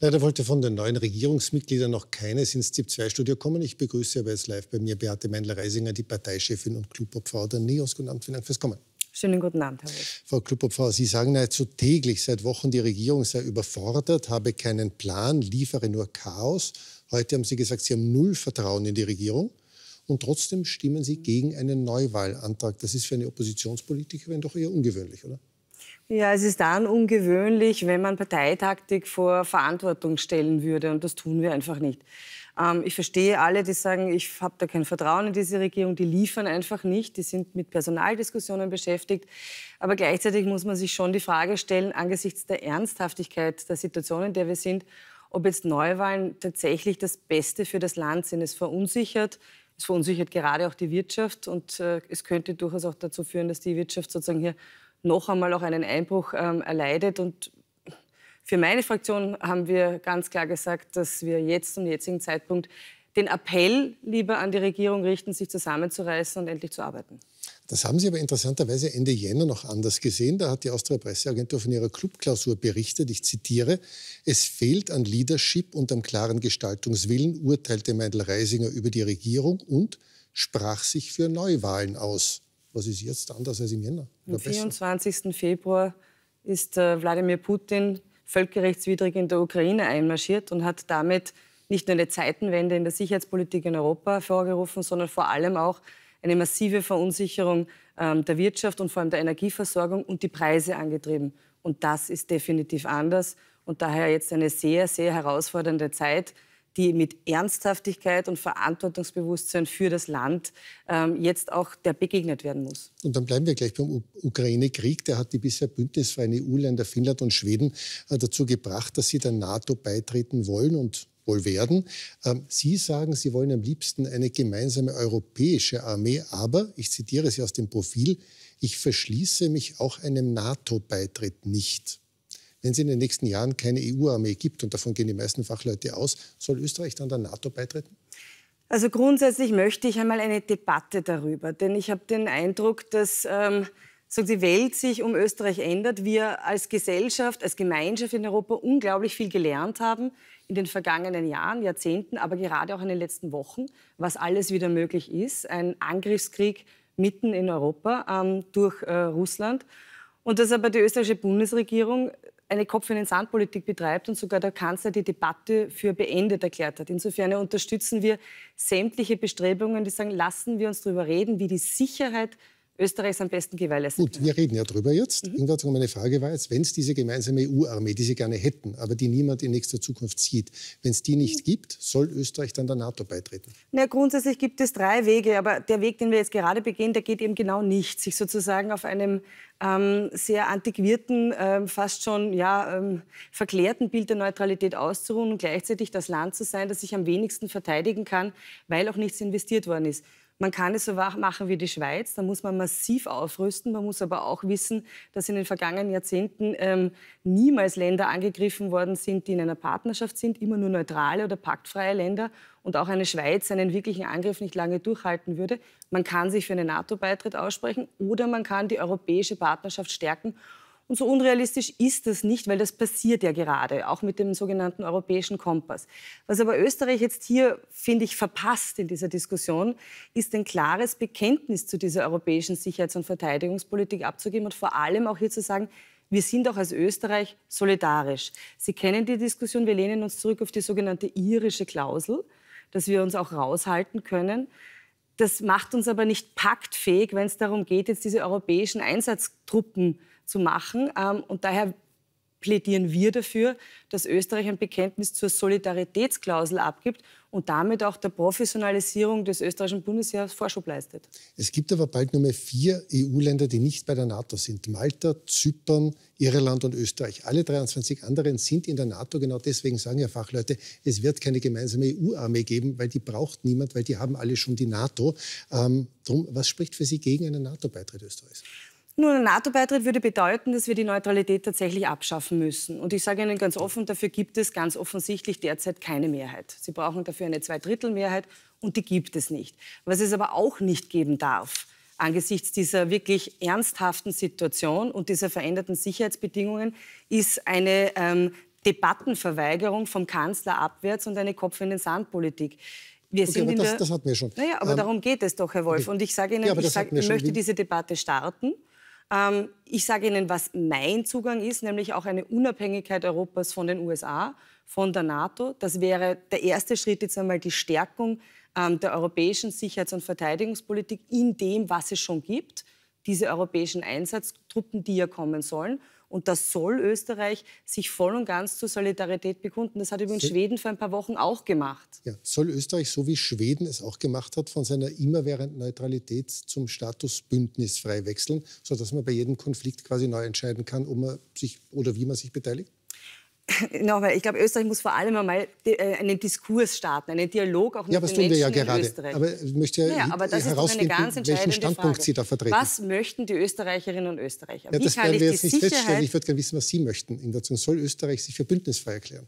Leider wollte von den neuen Regierungsmitgliedern noch keines ins ZIP-2-Studio kommen. Ich begrüße aber jetzt live bei mir Beate Meindler-Reisinger, die Parteichefin und Clubobfrau der NEOS. Guten Abend, vielen Dank fürs Kommen. Schönen guten Abend, Herr Wolf. Frau Klubobfrau, Sie sagen nahezu täglich seit Wochen, die Regierung sei überfordert, habe keinen Plan, liefere nur Chaos. Heute haben Sie gesagt, Sie haben null Vertrauen in die Regierung. Und trotzdem stimmen Sie gegen einen Neuwahlantrag. Das ist für eine Oppositionspolitikerin doch eher ungewöhnlich, oder? Ja, es ist dann ungewöhnlich, wenn man Parteitaktik vor Verantwortung stellen würde. Und das tun wir einfach nicht. Ähm, ich verstehe alle, die sagen, ich habe da kein Vertrauen in diese Regierung. Die liefern einfach nicht. Die sind mit Personaldiskussionen beschäftigt. Aber gleichzeitig muss man sich schon die Frage stellen, angesichts der Ernsthaftigkeit der Situation, in der wir sind, ob jetzt Neuwahlen tatsächlich das Beste für das Land sind. Es verunsichert, es verunsichert gerade auch die Wirtschaft und äh, es könnte durchaus auch dazu führen, dass die Wirtschaft sozusagen hier noch einmal auch einen Einbruch ähm, erleidet. Und für meine Fraktion haben wir ganz klar gesagt, dass wir jetzt zum jetzigen Zeitpunkt den Appell lieber an die Regierung richten, sich zusammenzureißen und endlich zu arbeiten. Das haben Sie aber interessanterweise Ende Jänner noch anders gesehen. Da hat die Austria Presseagentur von ihrer Clubklausur berichtet. Ich zitiere: Es fehlt an Leadership und am klaren Gestaltungswillen, urteilte Meindl Reisinger über die Regierung und sprach sich für Neuwahlen aus. Was ist jetzt anders als im Jänner? Am 24. Februar ist äh, Wladimir Putin völkerrechtswidrig in der Ukraine einmarschiert und hat damit nicht nur eine Zeitenwende in der Sicherheitspolitik in Europa hervorgerufen, sondern vor allem auch eine massive Verunsicherung ähm, der Wirtschaft und vor allem der Energieversorgung und die Preise angetrieben. Und das ist definitiv anders. Und daher jetzt eine sehr, sehr herausfordernde Zeit, die mit Ernsthaftigkeit und Verantwortungsbewusstsein für das Land ähm, jetzt auch der begegnet werden muss. Und dann bleiben wir gleich beim Ukraine-Krieg. Der hat die bisher bündnisfreien EU-Länder Finnland und Schweden äh, dazu gebracht, dass sie der NATO beitreten wollen und wohl werden. Ähm, sie sagen, Sie wollen am liebsten eine gemeinsame europäische Armee, aber, ich zitiere Sie aus dem Profil, ich verschließe mich auch einem NATO-Beitritt nicht. Wenn es in den nächsten Jahren keine EU-Armee gibt, und davon gehen die meisten Fachleute aus, soll Österreich dann der NATO beitreten? Also grundsätzlich möchte ich einmal eine Debatte darüber, denn ich habe den Eindruck, dass ähm, so die Welt sich um Österreich ändert, wir als Gesellschaft, als Gemeinschaft in Europa unglaublich viel gelernt haben in den vergangenen Jahren, Jahrzehnten, aber gerade auch in den letzten Wochen, was alles wieder möglich ist. Ein Angriffskrieg mitten in Europa ähm, durch äh, Russland. Und dass aber die österreichische Bundesregierung eine Kopf in den Sandpolitik betreibt und sogar der Kanzler die Debatte für beendet erklärt hat. Insofern unterstützen wir sämtliche Bestrebungen, die sagen, lassen wir uns darüber reden, wie die Sicherheit Österreich ist am besten gewährleistet. Gut, wir reden ja drüber jetzt. Mhm. Hintergrund meine Frage war jetzt, wenn es diese gemeinsame EU-Armee, die Sie gerne hätten, aber die niemand in nächster Zukunft sieht, wenn es die nicht mhm. gibt, soll Österreich dann der NATO beitreten? Na, grundsätzlich gibt es drei Wege, aber der Weg, den wir jetzt gerade begehen, der geht eben genau nicht. Sich sozusagen auf einem ähm, sehr antiquierten, ähm, fast schon ja, ähm, verklärten Bild der Neutralität auszuruhen und gleichzeitig das Land zu sein, das sich am wenigsten verteidigen kann, weil auch nichts investiert worden ist. Man kann es so machen wie die Schweiz, da muss man massiv aufrüsten. Man muss aber auch wissen, dass in den vergangenen Jahrzehnten ähm, niemals Länder angegriffen worden sind, die in einer Partnerschaft sind, immer nur neutrale oder paktfreie Länder und auch eine Schweiz einen wirklichen Angriff nicht lange durchhalten würde. Man kann sich für einen NATO-Beitritt aussprechen oder man kann die europäische Partnerschaft stärken. Und so unrealistisch ist das nicht, weil das passiert ja gerade, auch mit dem sogenannten europäischen Kompass. Was aber Österreich jetzt hier, finde ich, verpasst in dieser Diskussion, ist ein klares Bekenntnis zu dieser europäischen Sicherheits- und Verteidigungspolitik abzugeben und vor allem auch hier zu sagen, wir sind auch als Österreich solidarisch. Sie kennen die Diskussion, wir lehnen uns zurück auf die sogenannte irische Klausel, dass wir uns auch raushalten können. Das macht uns aber nicht paktfähig, wenn es darum geht, jetzt diese europäischen Einsatztruppen zu zu machen. Ähm, und daher plädieren wir dafür, dass Österreich ein Bekenntnis zur Solidaritätsklausel abgibt und damit auch der Professionalisierung des österreichischen Bundesheers Vorschub leistet. Es gibt aber bald nur mehr vier EU-Länder, die nicht bei der NATO sind. Malta, Zypern, Irland und Österreich. Alle 23 anderen sind in der NATO. Genau deswegen sagen ja Fachleute, es wird keine gemeinsame EU-Armee geben, weil die braucht niemand, weil die haben alle schon die NATO. Ähm, drum, was spricht für Sie gegen einen NATO-Beitritt Österreichs? Nun, ein NATO-Beitritt würde bedeuten, dass wir die Neutralität tatsächlich abschaffen müssen. Und ich sage Ihnen ganz offen, dafür gibt es ganz offensichtlich derzeit keine Mehrheit. Sie brauchen dafür eine Zweidrittelmehrheit und die gibt es nicht. Was es aber auch nicht geben darf, angesichts dieser wirklich ernsthaften Situation und dieser veränderten Sicherheitsbedingungen, ist eine ähm, Debattenverweigerung vom Kanzler abwärts und eine Kopf in den Sand-Politik. Wir okay, sind aber das, das hatten wir schon. Naja, aber ähm, darum geht es doch, Herr Wolf. Okay. Und ich sage Ihnen, ja, ich, sag, ich möchte diese Debatte starten. Ähm, ich sage Ihnen, was mein Zugang ist, nämlich auch eine Unabhängigkeit Europas von den USA, von der NATO. Das wäre der erste Schritt, jetzt einmal die Stärkung ähm, der europäischen Sicherheits- und Verteidigungspolitik in dem, was es schon gibt, diese europäischen Einsatztruppen, die ja kommen sollen. Und das soll Österreich sich voll und ganz zur Solidarität bekunden. Das hat übrigens Schweden vor ein paar Wochen auch gemacht. Ja, soll Österreich, so wie Schweden es auch gemacht hat, von seiner immerwährenden Neutralität zum Status frei wechseln, sodass man bei jedem Konflikt quasi neu entscheiden kann, ob man sich oder wie man sich beteiligt? nochmal, ich glaube, Österreich muss vor allem einmal äh, einen Diskurs starten, einen Dialog auch mit ja, den Menschen wir ja gerade. Aber ich möchte ja, naja, aber das ist eine ganz welchen Standpunkt Frage. Sie da vertreten. Was möchten die Österreicherinnen und Österreicher? Ja, das werden wir jetzt nicht feststellen. Ich würde gerne wissen, was Sie möchten. In dazu soll Österreich sich für bündnisfrei erklären.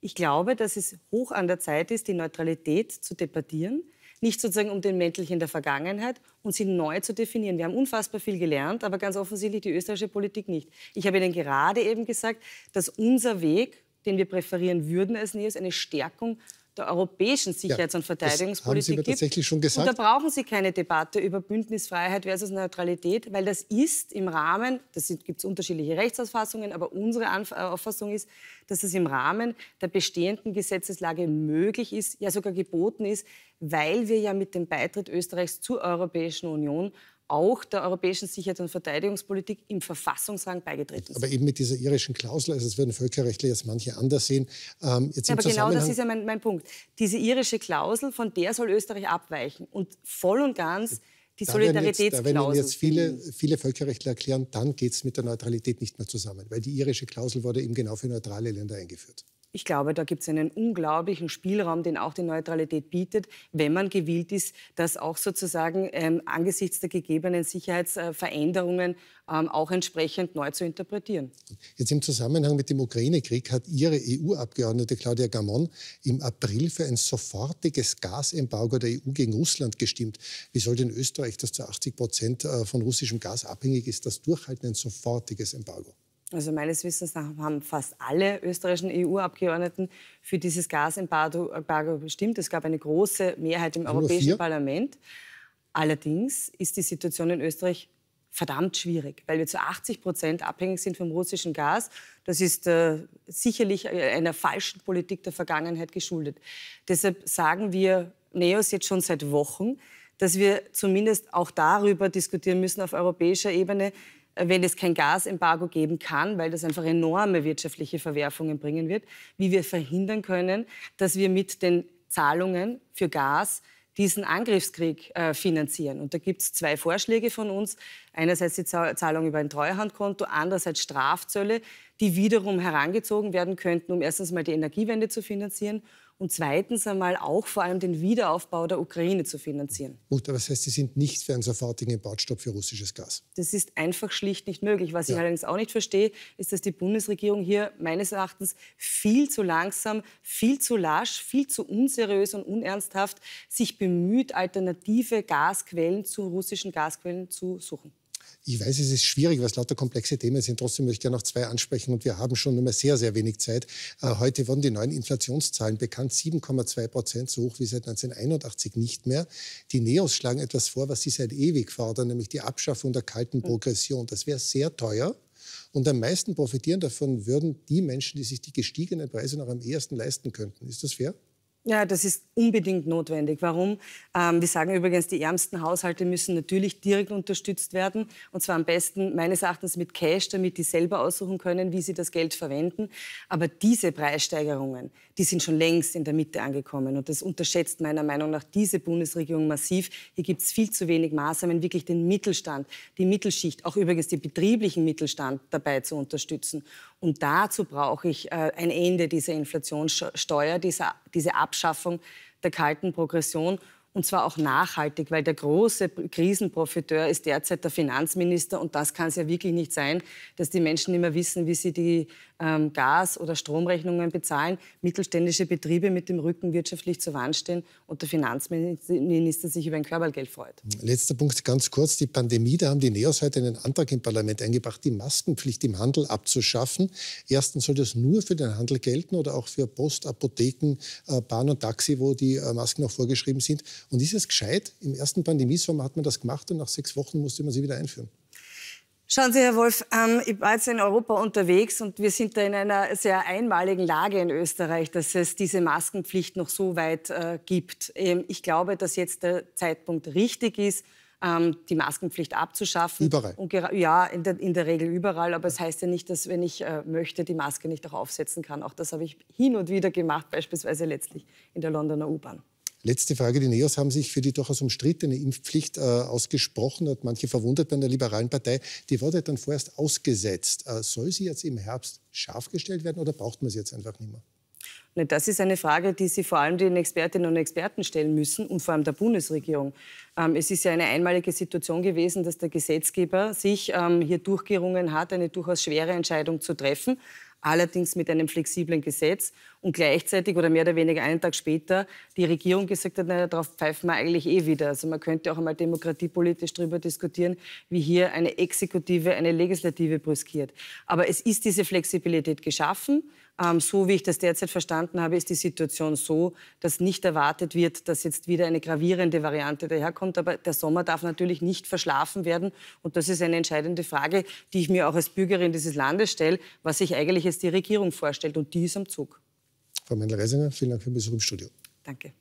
Ich glaube, dass es hoch an der Zeit ist, die Neutralität zu debattieren nicht sozusagen um den Mäntelchen der Vergangenheit und sie neu zu definieren. Wir haben unfassbar viel gelernt, aber ganz offensichtlich die österreichische Politik nicht. Ich habe Ihnen gerade eben gesagt, dass unser Weg, den wir präferieren würden als NEOS, eine Stärkung der europäischen Sicherheits- und Verteidigungspolitik gibt. tatsächlich schon gesagt. Und da brauchen Sie keine Debatte über Bündnisfreiheit versus Neutralität, weil das ist im Rahmen, das gibt es unterschiedliche Rechtsauffassungen, aber unsere Anf äh, Auffassung ist, dass es im Rahmen der bestehenden Gesetzeslage möglich ist, ja sogar geboten ist, weil wir ja mit dem Beitritt Österreichs zur Europäischen Union auch der europäischen Sicherheits- und Verteidigungspolitik im Verfassungsrang beigetreten sind. Aber eben mit dieser irischen Klausel, also es werden Völkerrechtler jetzt manche anders sehen. Ähm, jetzt ja, aber genau das ist ja mein, mein, Punkt. Diese irische Klausel, von der soll Österreich abweichen und voll und ganz die da Solidaritätsklausel. Wenn Ihnen jetzt viele, mhm. viele Völkerrechtler erklären, dann geht es mit der Neutralität nicht mehr zusammen, weil die irische Klausel wurde eben genau für neutrale Länder eingeführt ich glaube, da gibt es einen unglaublichen Spielraum, den auch die Neutralität bietet, wenn man gewillt ist, das auch sozusagen ähm, angesichts der gegebenen Sicherheitsveränderungen ähm, auch entsprechend neu zu interpretieren. Jetzt im Zusammenhang mit dem Ukraine-Krieg hat Ihre EU-Abgeordnete Claudia Gamon im April für ein sofortiges Gasembargo der EU gegen Russland gestimmt. Wie soll denn Österreich, das zu 80 Prozent äh, von russischem Gas abhängig ist, das durchhalten, ein sofortiges Embargo? Also meines Wissens nach haben fast alle österreichischen EU-Abgeordneten für dieses Gasembargo bestimmt. Es gab eine große Mehrheit im Europäischen vier? Parlament. Allerdings ist die Situation in Österreich verdammt schwierig, weil wir zu 80 Prozent abhängig sind vom russischen Gas. Das ist äh, sicherlich äh, einer falschen Politik der Vergangenheit geschuldet. Deshalb sagen wir Neos jetzt schon seit Wochen, dass wir zumindest auch darüber diskutieren müssen auf europäischer Ebene, wenn es kein Gasembargo geben kann, weil das einfach enorme wirtschaftliche Verwerfungen bringen wird, wie wir verhindern können, dass wir mit den Zahlungen für Gas diesen Angriffskrieg äh, finanzieren. Und da gibt es zwei Vorschläge von uns. Einerseits die Zahlung über ein Treuhandkonto, andererseits Strafzölle, die wiederum herangezogen werden könnten, um erstens mal die Energiewende zu finanzieren und zweitens einmal auch vor allem den Wiederaufbau der Ukraine zu finanzieren. Gut, aber das heißt, Sie sind nicht für einen sofortigen Importstopp für russisches Gas? Das ist einfach schlicht nicht möglich. Was ja. ich allerdings auch nicht verstehe, ist, dass die Bundesregierung hier meines Erachtens viel zu langsam, viel zu lasch, viel zu unseriös und unernsthaft sich bemüht, alternative Gasquellen zu russischen Gasquellen zu suchen. Ich weiß, es ist schwierig, weil es lauter komplexe Themen sind. Trotzdem möchte ich gerne noch zwei ansprechen und wir haben schon immer sehr, sehr wenig Zeit. Äh, heute wurden die neuen Inflationszahlen bekannt. 7,2 Prozent, so hoch wie seit 1981 nicht mehr. Die Neos schlagen etwas vor, was sie seit ewig fordern, nämlich die Abschaffung der kalten hm. Progression. Das wäre sehr teuer. Und am meisten profitieren davon würden die Menschen, die sich die gestiegenen Preise noch am ehesten leisten könnten. Ist das fair? Ja, das ist unbedingt notwendig. Warum? Ähm, wir sagen übrigens, die ärmsten Haushalte müssen natürlich direkt unterstützt werden. Und zwar am besten meines Erachtens mit Cash, damit die selber aussuchen können, wie sie das Geld verwenden. Aber diese Preissteigerungen, die sind schon längst in der Mitte angekommen. Und das unterschätzt meiner Meinung nach diese Bundesregierung massiv. Hier gibt es viel zu wenig Maßnahmen, wirklich den Mittelstand, die Mittelschicht, auch übrigens den betrieblichen Mittelstand dabei zu unterstützen. Und dazu brauche ich äh, ein Ende dieser Inflationssteuer, dieser diese Abschaffung der kalten Progression und zwar auch nachhaltig, weil der große Krisenprofiteur ist derzeit der Finanzminister und das kann es ja wirklich nicht sein, dass die Menschen nicht mehr wissen, wie sie die ähm, Gas- oder Stromrechnungen bezahlen, mittelständische Betriebe mit dem Rücken wirtschaftlich zur Wand stehen und der Finanzminister sich über ein Körpergeld freut. Letzter Punkt ganz kurz, die Pandemie, da haben die Neos heute einen Antrag im Parlament eingebracht, die Maskenpflicht im Handel abzuschaffen. Erstens soll das nur für den Handel gelten oder auch für Post, Apotheken, äh, Bahn und Taxi, wo die äh, Masken auch vorgeschrieben sind. Und ist es gescheit? Im ersten Pandemiesommer hat man das gemacht und nach sechs Wochen musste man sie wieder einführen. Schauen Sie, Herr Wolf, ähm, ich war jetzt in Europa unterwegs und wir sind da in einer sehr einmaligen Lage in Österreich, dass es diese Maskenpflicht noch so weit äh, gibt. Ähm, ich glaube, dass jetzt der Zeitpunkt richtig ist, ähm, die Maskenpflicht abzuschaffen. Überall. Und ja, in der, in der Regel überall. Aber es heißt ja nicht, dass wenn ich äh, möchte, die Maske nicht auch aufsetzen kann. Auch das habe ich hin und wieder gemacht, beispielsweise letztlich in der Londoner U-Bahn. Letzte Frage. Die NEOS haben sich für die durchaus umstrittene Impfpflicht äh, ausgesprochen, hat manche verwundert bei der Liberalen Partei. Die wurde dann vorerst ausgesetzt. Äh, soll sie jetzt im Herbst scharf gestellt werden oder braucht man sie jetzt einfach nicht mehr? Ne, das ist eine Frage, die Sie vor allem den Expertinnen und Experten stellen müssen und vor allem der Bundesregierung. Ähm, es ist ja eine einmalige Situation gewesen, dass der Gesetzgeber sich ähm, hier durchgerungen hat, eine durchaus schwere Entscheidung zu treffen allerdings mit einem flexiblen Gesetz und gleichzeitig oder mehr oder weniger einen Tag später die Regierung gesagt hat, naja, darauf pfeifen wir eigentlich eh wieder. Also man könnte auch einmal demokratiepolitisch darüber diskutieren, wie hier eine Exekutive, eine Legislative brüskiert. Aber es ist diese Flexibilität geschaffen ähm, so wie ich das derzeit verstanden habe, ist die Situation so, dass nicht erwartet wird, dass jetzt wieder eine gravierende Variante daherkommt. Aber der Sommer darf natürlich nicht verschlafen werden. Und das ist eine entscheidende Frage, die ich mir auch als Bürgerin dieses Landes stelle, was sich eigentlich jetzt die Regierung vorstellt. Und die ist am Zug. Frau Mendel-Reisinger, vielen Dank für den Besuch im Studio. Danke.